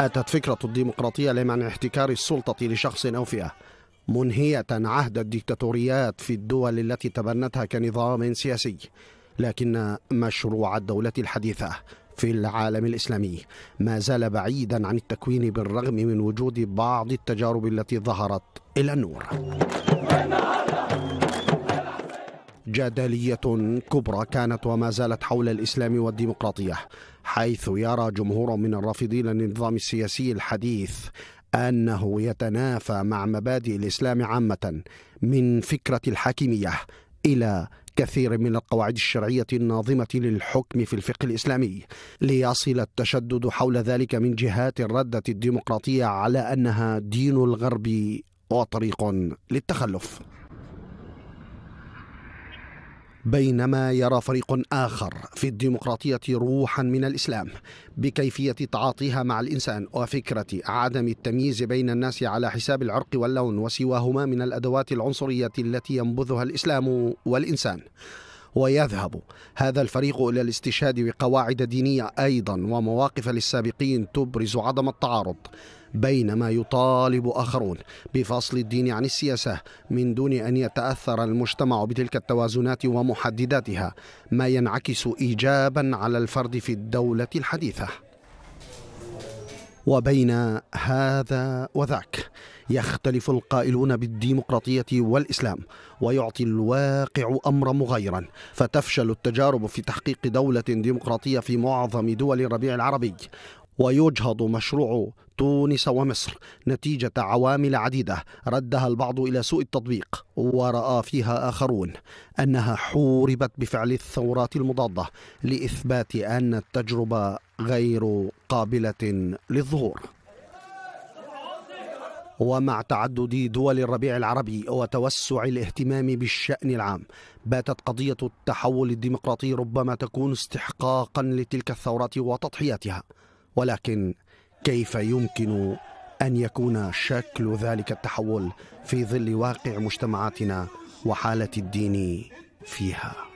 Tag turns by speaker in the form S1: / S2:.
S1: أتت فكرة الديمقراطية لمنع احتكار السلطة لشخص أو فئة منهية عهد الديكتاتوريات في الدول التي تبنتها كنظام سياسي لكن مشروع الدولة الحديثة في العالم الإسلامي ما زال بعيدا عن التكوين بالرغم من وجود بعض التجارب التي ظهرت إلى النور جدلية كبرى كانت وما زالت حول الإسلام والديمقراطية حيث يرى جمهور من الرافضين للنظام السياسي الحديث أنه يتنافى مع مبادئ الإسلام عامة من فكرة الحاكمية إلى كثير من القواعد الشرعية الناظمة للحكم في الفقه الإسلامي ليصل التشدد حول ذلك من جهات الردة الديمقراطية على أنها دين الغرب وطريق للتخلف بينما يرى فريق آخر في الديمقراطية روحا من الإسلام بكيفية تعاطيها مع الإنسان وفكرة عدم التمييز بين الناس على حساب العرق واللون وسواهما من الأدوات العنصرية التي ينبذها الإسلام والإنسان ويذهب هذا الفريق إلى الاستشهاد بقواعد دينية أيضا ومواقف للسابقين تبرز عدم التعارض بينما يطالب آخرون بفصل الدين عن السياسة من دون أن يتأثر المجتمع بتلك التوازنات ومحدداتها ما ينعكس إيجابا على الفرد في الدولة الحديثة وبين هذا وذاك يختلف القائلون بالديمقراطيه والاسلام ويعطي الواقع امرا مغيرا فتفشل التجارب في تحقيق دوله ديمقراطيه في معظم دول الربيع العربي ويجهض مشروع تونس ومصر نتيجة عوامل عديدة ردها البعض إلى سوء التطبيق ورأى فيها آخرون أنها حوربت بفعل الثورات المضادة لإثبات أن التجربة غير قابلة للظهور ومع تعدد دول الربيع العربي وتوسع الاهتمام بالشأن العام باتت قضية التحول الديمقراطي ربما تكون استحقاقا لتلك الثورات وتضحياتها ولكن كيف يمكن ان يكون شكل ذلك التحول في ظل واقع مجتمعاتنا وحاله الدين فيها